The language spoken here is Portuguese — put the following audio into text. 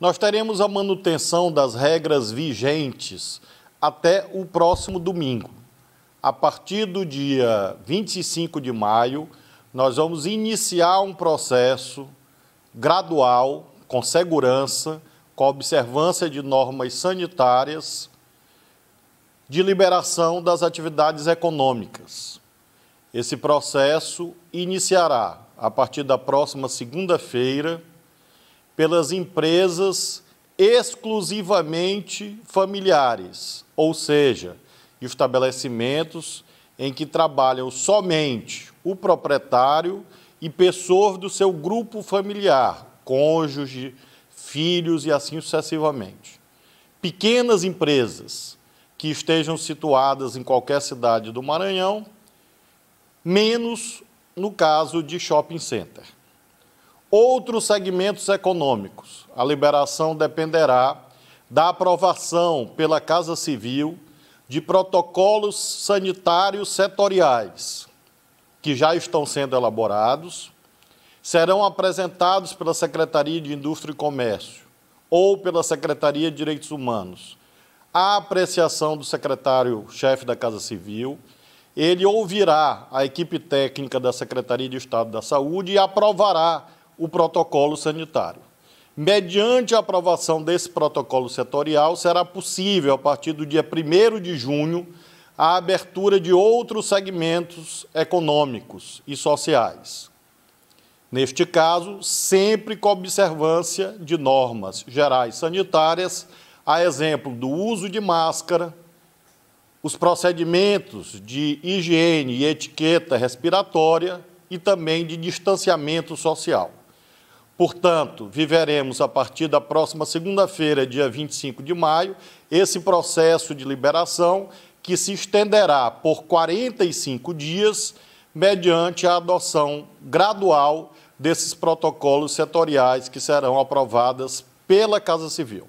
Nós teremos a manutenção das regras vigentes até o próximo domingo. A partir do dia 25 de maio, nós vamos iniciar um processo gradual, com segurança, com observância de normas sanitárias, de liberação das atividades econômicas. Esse processo iniciará a partir da próxima segunda-feira pelas empresas exclusivamente familiares, ou seja, estabelecimentos em que trabalham somente o proprietário e pessoas do seu grupo familiar, cônjuge, filhos e assim sucessivamente. Pequenas empresas que estejam situadas em qualquer cidade do Maranhão, menos no caso de shopping center outros segmentos econômicos. A liberação dependerá da aprovação pela Casa Civil de protocolos sanitários setoriais, que já estão sendo elaborados, serão apresentados pela Secretaria de Indústria e Comércio ou pela Secretaria de Direitos Humanos. A apreciação do secretário-chefe da Casa Civil, ele ouvirá a equipe técnica da Secretaria de Estado da Saúde e aprovará o protocolo sanitário. Mediante a aprovação desse protocolo setorial, será possível, a partir do dia 1 de junho, a abertura de outros segmentos econômicos e sociais. Neste caso, sempre com observância de normas gerais sanitárias, a exemplo do uso de máscara, os procedimentos de higiene e etiqueta respiratória e também de distanciamento social. Portanto, viveremos a partir da próxima segunda-feira, dia 25 de maio, esse processo de liberação que se estenderá por 45 dias, mediante a adoção gradual desses protocolos setoriais que serão aprovadas pela Casa Civil.